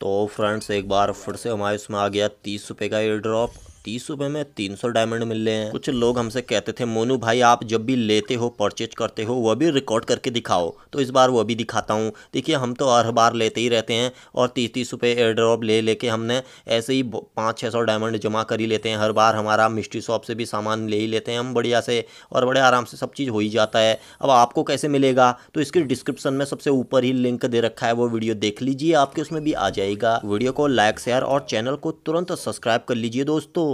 तो फ्रेंड्स एक बार फिर से हमारे उसमें आ गया तीस रुपये का एयर ड्रॉप तीस रुपये में तीन सौ डायमंड मिल रहे हैं कुछ लोग हमसे कहते थे मोनू भाई आप जब भी लेते हो परचेज करते हो वह भी रिकॉर्ड करके दिखाओ तो इस बार वह भी दिखाता हूँ देखिए हम तो हर बार लेते ही रहते हैं और तीस तीस रुपये एयर ड्रॉप ले लेके हमने ऐसे ही पाँच छः सौ डायमंड जमा कर ही लेते हैं हर बार हमारा मिस्ट्री शॉप से भी सामान ले ही लेते हैं हम बढ़िया से और बड़े आराम से सब चीज़ हो ही जाता है अब आपको कैसे मिलेगा तो इसके डिस्क्रिप्शन में सबसे ऊपर ही लिंक दे रखा है वो वीडियो देख लीजिए आपके उसमें भी आ जाएगा वीडियो को लाइक शेयर और चैनल को तुरंत सब्सक्राइब कर लीजिए दोस्तों